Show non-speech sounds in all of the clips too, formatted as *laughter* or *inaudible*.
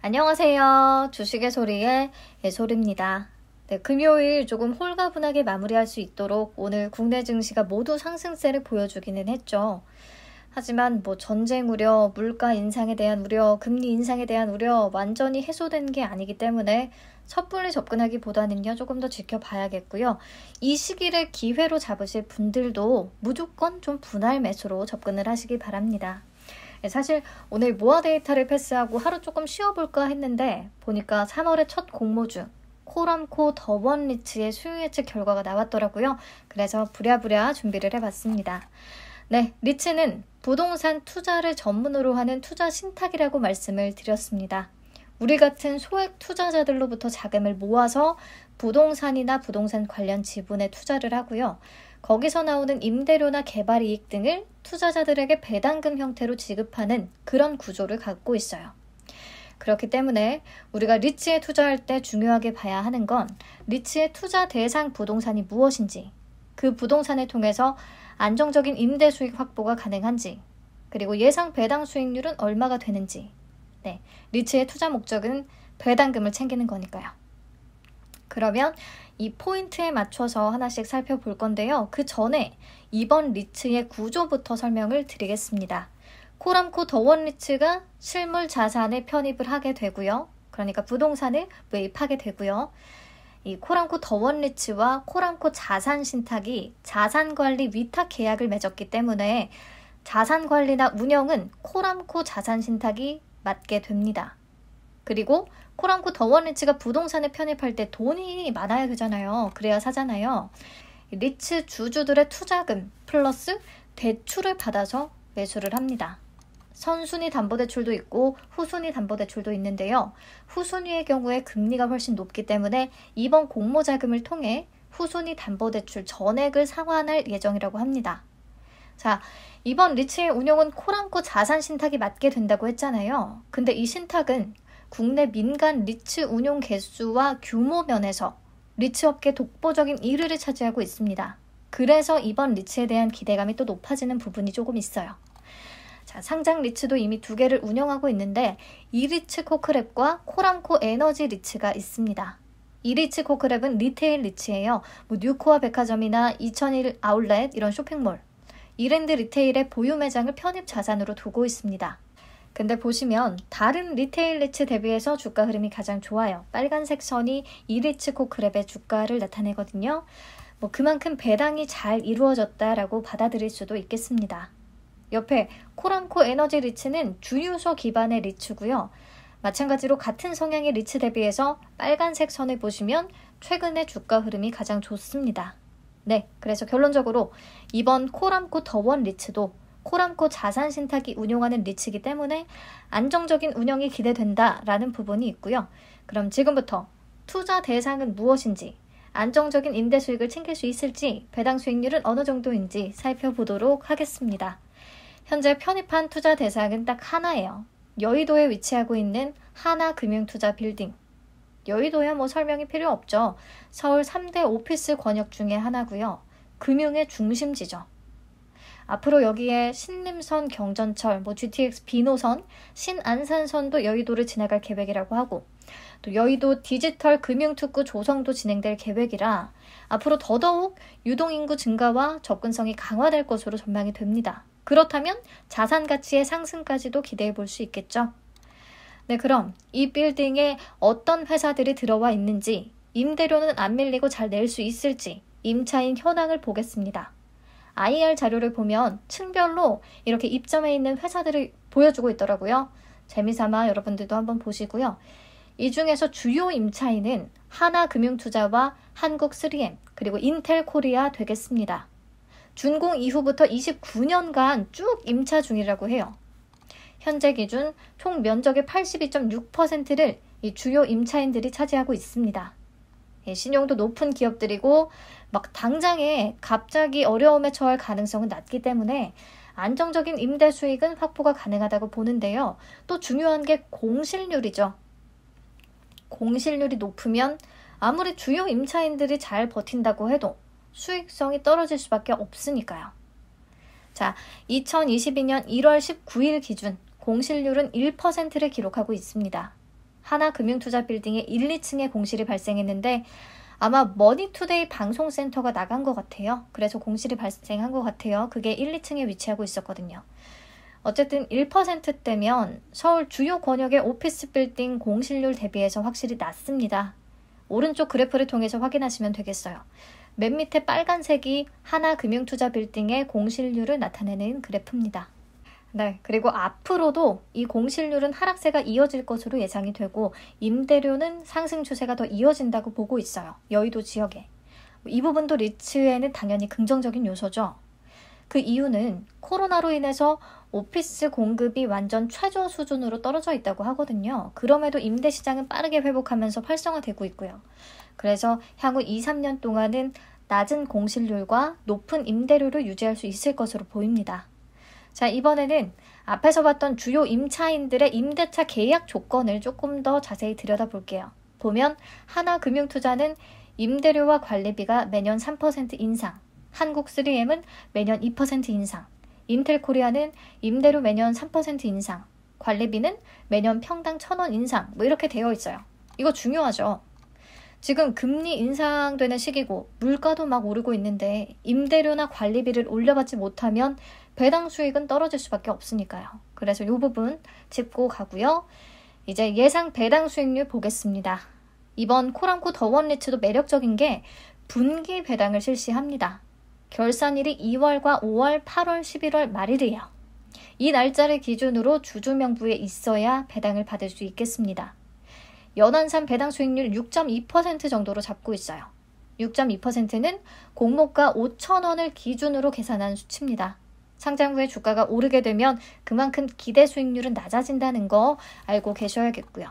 안녕하세요. 주식의 소리의 예솔입니다. 네, 금요일 조금 홀가분하게 마무리할 수 있도록 오늘 국내 증시가 모두 상승세를 보여주기는 했죠. 하지만 뭐 전쟁 우려, 물가 인상에 대한 우려, 금리 인상에 대한 우려 완전히 해소된 게 아니기 때문에 섣불리 접근하기보다는요 조금 더 지켜봐야겠고요. 이 시기를 기회로 잡으실 분들도 무조건 좀 분할 매수로 접근을 하시기 바랍니다. 예, 사실 오늘 모아 데이터를 패스하고 하루 조금 쉬어볼까 했는데 보니까 3월의 첫 공모주 코람코 더번리츠의 수요 예측 결과가 나왔더라고요. 그래서 부랴부랴 준비를 해봤습니다. 네, 리츠는 부동산 투자를 전문으로 하는 투자 신탁이라고 말씀을 드렸습니다. 우리 같은 소액 투자자들로부터 자금을 모아서 부동산이나 부동산 관련 지분에 투자를 하고요. 거기서 나오는 임대료나 개발 이익 등을 투자자들에게 배당금 형태로 지급하는 그런 구조를 갖고 있어요. 그렇기 때문에 우리가 리츠에 투자할 때 중요하게 봐야 하는 건 리츠의 투자 대상 부동산이 무엇인지, 그 부동산을 통해서 안정적인 임대 수익 확보가 가능한지, 그리고 예상 배당 수익률은 얼마가 되는지. 네, 리츠의 투자 목적은 배당금을 챙기는 거니까요. 그러면 이 포인트에 맞춰서 하나씩 살펴볼 건데요. 그 전에 이번 리츠의 구조부터 설명을 드리겠습니다. 코람코 더원리츠가 실물 자산에 편입을 하게 되고요. 그러니까 부동산을 매입하게 되고요. 이 코람코 더원리츠와 코람코 자산신탁이 자산관리 위탁 계약을 맺었기 때문에 자산관리나 운영은 코람코 자산신탁이 맡게 됩니다. 그리고 코랑코 더원리츠가 부동산에 편입할 때 돈이 많아야 되잖아요. 그래야 사잖아요. 리츠 주주들의 투자금 플러스 대출을 받아서 매수를 합니다. 선순위 담보대출도 있고 후순위 담보대출도 있는데요. 후순위의 경우에 금리가 훨씬 높기 때문에 이번 공모자금을 통해 후순위 담보대출 전액을 상환할 예정이라고 합니다. 자, 이번 리츠의 운영은 코랑코 자산 신탁이 맞게 된다고 했잖아요. 근데 이 신탁은 국내 민간 리츠 운용 개수와 규모 면에서 리츠 업계 독보적인 1위를 차지하고 있습니다. 그래서 이번 리츠에 대한 기대감이 또 높아지는 부분이 조금 있어요. 자, 상장 리츠도 이미 두 개를 운영하고 있는데 이리츠 코크랩과 코랑코 에너지 리츠가 있습니다. 이리츠 코크랩은 리테일 리츠예요. 뭐 뉴코아 백화점이나 2001 아울렛 이런 쇼핑몰. 이랜드 리테일의 보유 매장을 편입 자산으로 두고 있습니다. 근데 보시면 다른 리테일 리츠 대비해서 주가 흐름이 가장 좋아요. 빨간색 선이 이리츠 코크랩의 주가를 나타내거든요. 뭐 그만큼 배당이 잘 이루어졌다라고 받아들일 수도 있겠습니다. 옆에 코람코 에너지 리츠는 주유소 기반의 리츠고요. 마찬가지로 같은 성향의 리츠 대비해서 빨간색 선을 보시면 최근의 주가 흐름이 가장 좋습니다. 네, 그래서 결론적으로 이번 코람코 더원 리츠도 코람코 자산신탁이 운용하는 리츠이기 때문에 안정적인 운영이 기대된다라는 부분이 있고요. 그럼 지금부터 투자 대상은 무엇인지, 안정적인 임대 수익을 챙길 수 있을지, 배당 수익률은 어느 정도인지 살펴보도록 하겠습니다. 현재 편입한 투자 대상은 딱 하나예요. 여의도에 위치하고 있는 하나금융투자 빌딩. 여의도야 뭐 설명이 필요 없죠. 서울 3대 오피스 권역 중에 하나고요. 금융의 중심지죠. 앞으로 여기에 신림선 경전철, 뭐 GTX 비 노선, 신안산선도 여의도를 지나갈 계획이라고 하고 또 여의도 디지털 금융특구 조성도 진행될 계획이라 앞으로 더더욱 유동인구 증가와 접근성이 강화될 것으로 전망이 됩니다. 그렇다면 자산 가치의 상승까지도 기대해 볼 수 있겠죠. 네, 그럼 이 빌딩에 어떤 회사들이 들어와 있는지, 임대료는 안 밀리고 잘 낼 수 있을지, 임차인 현황을 보겠습니다. IR 자료를 보면 층별로 이렇게 입점해 있는 회사들을 보여주고 있더라고요. 재미삼아 여러분들도 한번 보시고요. 이 중에서 주요 임차인은 하나금융투자와 한국3M 그리고 인텔코리아 되겠습니다. 준공 이후부터 29년간 쭉 임차 중이라고 해요. 현재 기준 총 면적의 82.6%를 이 주요 임차인들이 차지하고 있습니다. 예, 신용도 높은 기업들이고 막 당장에 갑자기 어려움에 처할 가능성은 낮기 때문에 안정적인 임대 수익은 확보가 가능하다고 보는데요. 또 중요한 게 공실률이죠. 공실률이 높으면 아무리 주요 임차인들이 잘 버틴다고 해도 수익성이 떨어질 수밖에 없으니까요. 자, 2022년 1월 19일 기준 공실률은 1%를 기록하고 있습니다. 하나금융투자빌딩의 1, 2층에 공실이 발생했는데 아마 머니투데이 방송센터가 나간 것 같아요. 그래서 공실이 발생한 것 같아요. 그게 1, 2층에 위치하고 있었거든요. 어쨌든 1%대면 서울 주요 권역의 오피스 빌딩 공실률 대비해서 확실히 낮습니다. 오른쪽 그래프를 통해서 확인하시면 되겠어요. 맨 밑에 빨간색이 하나금융투자빌딩의 공실률을 나타내는 그래프입니다. 네, 그리고 앞으로도 이 공실률은 하락세가 이어질 것으로 예상이 되고 임대료는 상승 추세가 더 이어진다고 보고 있어요. 여의도 지역에. 이 부분도 리츠에는 당연히 긍정적인 요소죠. 그 이유는 코로나로 인해서 오피스 공급이 완전 최저 수준으로 떨어져 있다고 하거든요. 그럼에도 임대 시장은 빠르게 회복하면서 활성화되고 있고요. 그래서 향후 2, 3년 동안은 낮은 공실률과 높은 임대료를 유지할 수 있을 것으로 보입니다. 자, 이번에는 앞에서 봤던 주요 임차인들의 임대차 계약 조건을 조금 더 자세히 들여다볼게요. 보면 하나금융투자는 임대료와 관리비가 매년 3% 인상, 한국3M은 매년 2% 인상, 인텔코리아는 임대료 매년 3% 인상, 관리비는 매년 평당 1,000원 인상, 뭐 이렇게 되어 있어요. 이거 중요하죠. 지금 금리 인상되는 시기고 물가도 막 오르고 있는데 임대료나 관리비를 올려받지 못하면 배당 수익은 떨어질 수밖에 없으니까요. 그래서 이 부분 짚고 가고요. 이제 예상 배당 수익률 보겠습니다. 이번 코랑코 더원리츠도 매력적인 게 분기 배당을 실시합니다. 결산일이 2월과 5월, 8월, 11월 말일이에요. 이 날짜를 기준으로 주주 명부에 있어야 배당을 받을 수 있겠습니다. 연안산 배당 수익률 6.2% 정도로 잡고 있어요. 6.2%는 공모가 5천원을 기준으로 계산한 수치입니다. 상장 후에 주가가 오르게 되면 그만큼 기대 수익률은 낮아진다는 거 알고 계셔야겠고요.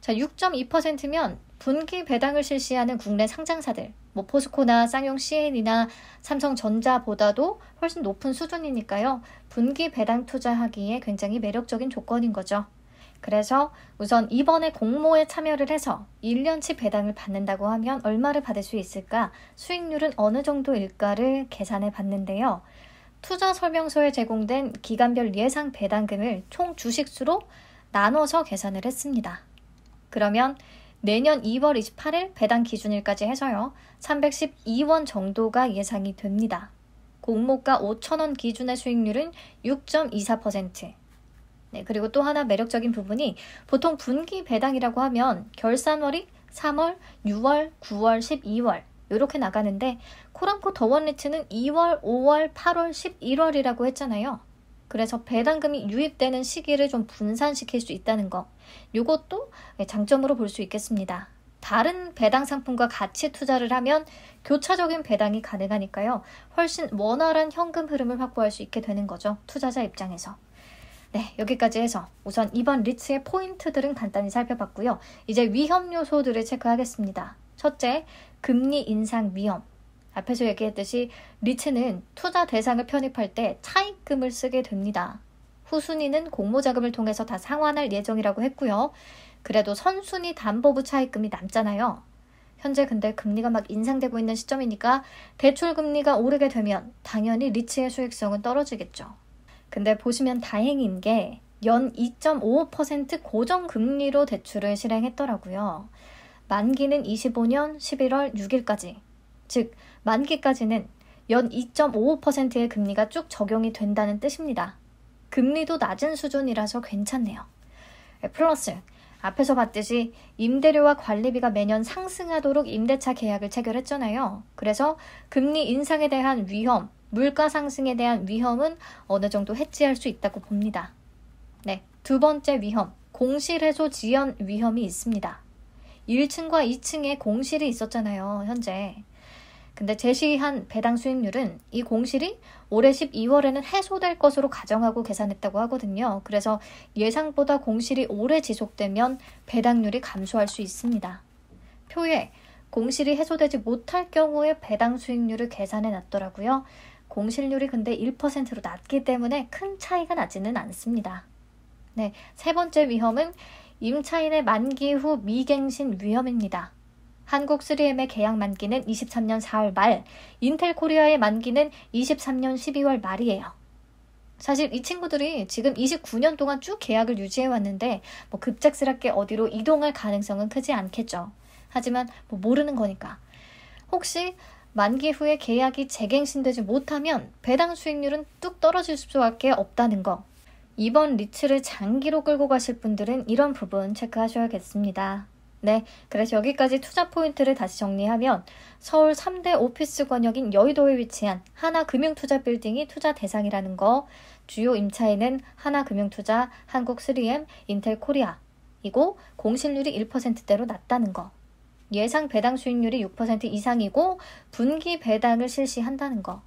자, 6.2%면 분기 배당을 실시하는 국내 상장사들, 뭐 포스코나 쌍용 CN이나 삼성전자보다도 훨씬 높은 수준이니까요. 분기 배당 투자하기에 굉장히 매력적인 조건인 거죠. 그래서 우선 이번에 공모에 참여를 해서 1년치 배당을 받는다고 하면 얼마를 받을 수 있을까, 수익률은 어느 정도일까를 계산해 봤는데요. 투자 설명서에 제공된 기간별 예상 배당금을 총 주식수로 나눠서 계산을 했습니다. 그러면 내년 2월 28일 배당 기준일까지 해서요. 312원 정도가 예상이 됩니다. 공모가 5천원 기준의 수익률은 6.24%. 네, 그리고 또 하나 매력적인 부분이 보통 분기 배당이라고 하면 결산월이 3월, 6월, 9월, 12월 이렇게 나가는데 코람코 더원리츠는 2월, 5월, 8월, 11월이라고 했잖아요. 그래서 배당금이 유입되는 시기를 좀 분산시킬 수 있다는 거. 이것도 장점으로 볼 수 있겠습니다. 다른 배당 상품과 같이 투자를 하면 교차적인 배당이 가능하니까요. 훨씬 원활한 현금 흐름을 확보할 수 있게 되는 거죠. 투자자 입장에서. 네, 여기까지 해서 우선 이번 리츠의 포인트들은 간단히 살펴봤고요. 이제 위험 요소들을 체크하겠습니다. 첫째, 금리 인상 위험. 앞에서 얘기했듯이 리츠는 투자 대상을 편입할 때 차입금을 쓰게 됩니다. 후순위는 공모자금을 통해서 다 상환할 예정이라고 했고요. 그래도 선순위 담보부 차입금이 남잖아요. 현재 근데 금리가 막 인상되고 있는 시점이니까 대출 금리가 오르게 되면 당연히 리츠의 수익성은 떨어지겠죠. 근데 보시면 다행인 게 연 2.55% 고정금리로 대출을 실행했더라고요. 만기는 25년 11월 6일까지, 즉 만기까지는 연 2.55%의 금리가 쭉 적용이 된다는 뜻입니다. 금리도 낮은 수준이라서 괜찮네요. 네, 플러스 앞에서 봤듯이 임대료와 관리비가 매년 상승하도록 임대차 계약을 체결했잖아요. 그래서 금리 인상에 대한 위험, 물가 상승에 대한 위험은 어느 정도 해지할 수 있다고 봅니다. 네, 두 번째 위험, 공실해소 지연 위험이 있습니다. 1층과 2층에 공실이 있었잖아요, 현재. 근데 제시한 배당 수익률은 이 공실이 올해 12월에는 해소될 것으로 가정하고 계산했다고 하거든요. 그래서 예상보다 공실이 오래 지속되면 배당률이 감소할 수 있습니다. 표에 공실이 해소되지 못할 경우에 배당 수익률을 계산해 놨더라고요. 공실률이 근데 1%로 낮기 때문에 큰 차이가 나지는 않습니다. 네, 세 번째 위험은 임차인의 만기 후 미갱신 위험입니다. 한국 3M의 계약 만기는 23년 4월 말, 인텔 코리아의 만기는 23년 12월 말이에요. 사실 이 친구들이 지금 29년 동안 쭉 계약을 유지해왔는데 뭐 급작스럽게 어디로 이동할 가능성은 크지 않겠죠. 하지만 뭐 모르는 거니까. 혹시 만기 후에 계약이 재갱신되지 못하면 배당 수익률은 뚝 떨어질 수밖에 없다는 거 이번 리츠를 장기로 끌고 가실 분들은 이런 부분 체크하셔야겠습니다. 네, 그래서 여기까지 투자 포인트를 다시 정리하면 서울 3대 오피스 권역인 여의도에 위치한 하나금융투자빌딩이 투자 대상이라는 거, 주요 임차인은 하나금융투자, 한국3M, 인텔코리아, 이고 공실률이 1%대로 낮다는 거, 예상 배당 수익률이 6% 이상이고 분기 배당을 실시한다는 거,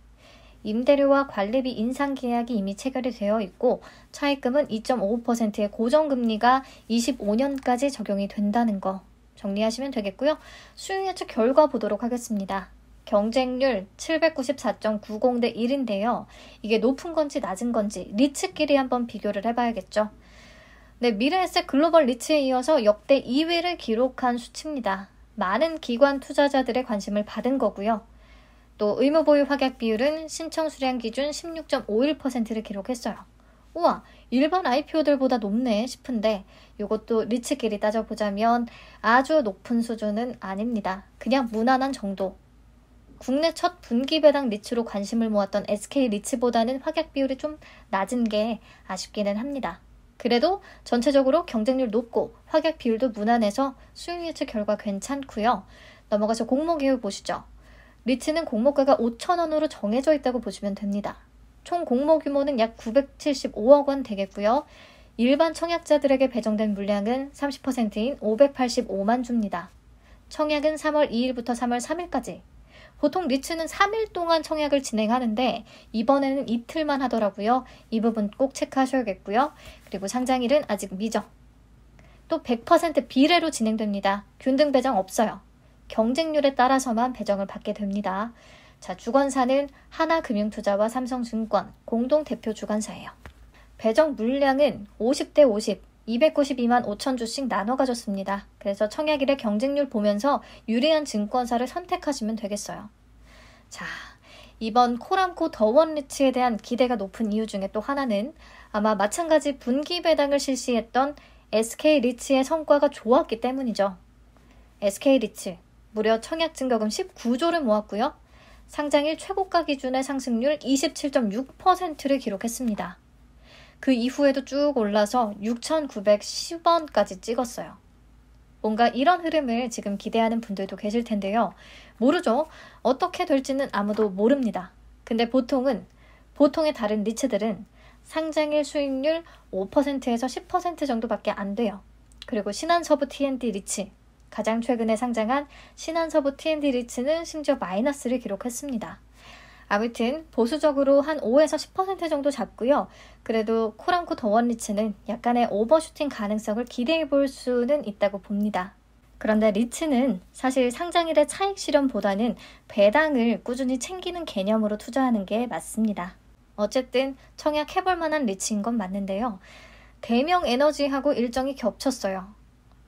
임대료와 관리비 인상 계약이 이미 체결이 되어 있고 차입금은 2 5의 고정금리가 25년까지 적용이 된다는 거 정리하시면 되겠고요. 수익 예측 결과 보도록 하겠습니다. 경쟁률 794.90대 1인데요. 이게 높은 건지 낮은 건지 리츠끼리 한번 비교를 해봐야겠죠. 네, 미래에셋 글로벌 리츠에 이어서 역대 2위를 기록한 수치입니다. 많은 기관 투자자들의 관심을 받은 거고요. 또 의무 보유 확약 비율은 신청 수량 기준 16.51%를 기록했어요. 우와, 일반 IPO들보다 높네 싶은데 이것도 리츠끼리 따져보자면 아주 높은 수준은 아닙니다. 그냥 무난한 정도. 국내 첫 분기 배당 리츠로 관심을 모았던 SK 리츠보다는 확약 비율이 좀 낮은 게 아쉽기는 합니다. 그래도 전체적으로 경쟁률 높고 확약 비율도 무난해서 수익 예측 결과 괜찮고요. 넘어가서 공모 계획 보시죠. 리츠는 공모가가 5천원으로 정해져 있다고 보시면 됩니다. 총 공모 규모는 약 975억 원 되겠고요. 일반 청약자들에게 배정된 물량은 30%인 585만 주입니다. 청약은 3월 2일부터 3월 3일까지. 보통 리츠는 3일 동안 청약을 진행하는데 이번에는 이틀만 하더라고요. 이 부분 꼭 체크하셔야겠고요. 그리고 상장일은 아직 미정. 또 100% 비례로 진행됩니다. 균등 배정 없어요. 경쟁률에 따라서만 배정을 받게 됩니다. 자, 주관사는 하나금융투자와 삼성증권 공동 대표 주관사예요. 배정 물량은 50대 50, 292만 5천 주씩 나눠 가졌습니다. 그래서 청약일의 경쟁률 보면서 유리한 증권사를 선택하시면 되겠어요. 자, 이번 코람코 더원리츠에 대한 기대가 높은 이유 중에 또 하나는 아마 마찬가지 분기 배당을 실시했던 SK리츠의 성과가 좋았기 때문이죠. SK리츠, 무려 청약 증가금 19조를 모았고요. 상장일 최고가 기준의 상승률 27.6%를 기록했습니다. 그 이후에도 쭉 올라서 6,910원까지 찍었어요. 뭔가 이런 흐름을 지금 기대하는 분들도 계실 텐데요. 모르죠. 어떻게 될지는 아무도 모릅니다. 근데 보통은, 보통의 다른 리츠들은 상장일 수익률 5%에서 10% 정도밖에 안 돼요. 그리고 신한서부 T&D n 리츠 가장 최근에 상장한 신한서부 T&D n 리츠는 심지어 마이너스를 기록했습니다. 아무튼 보수적으로 한 5에서 10% 정도 잡고요. 그래도 코랑코 더원리츠는 약간의 오버슈팅 가능성을 기대해 볼 수는 있다고 봅니다. 그런데 리츠는 사실 상장일의 차익 실현보다는 배당을 꾸준히 챙기는 개념으로 투자하는 게 맞습니다. 어쨌든 청약해볼 만한 리츠인 건 맞는데요. 대명 에너지하고 일정이 겹쳤어요.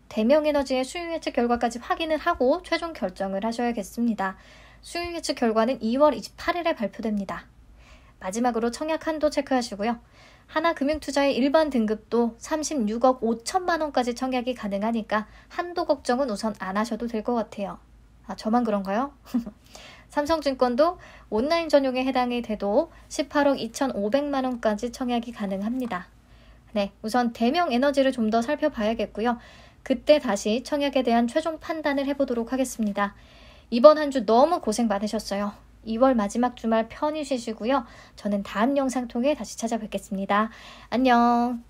대명에너지의 수익 예측 결과까지 확인을 하고 최종 결정을 하셔야겠습니다. 수익 예측 결과는 2월 28일에 발표됩니다. 마지막으로 청약 한도 체크하시고요. 하나금융투자의 일반 등급도 36억 5천만 원까지 청약이 가능하니까 한도 걱정은 우선 안 하셔도 될 것 같아요. 아, 저만 그런가요? *laughs* 삼성증권도 온라인 전용에 해당이 돼도 18억 2,500만 원까지 청약이 가능합니다. 네, 우선 대명 에너지를 좀 더 살펴봐야겠고요. 그때 다시 청약에 대한 최종 판단을 해보도록 하겠습니다. 이번 한 주 너무 고생 많으셨어요. 2월 마지막 주말 편히 쉬시고요. 저는 다음 영상 통해 다시 찾아뵙겠습니다. 안녕.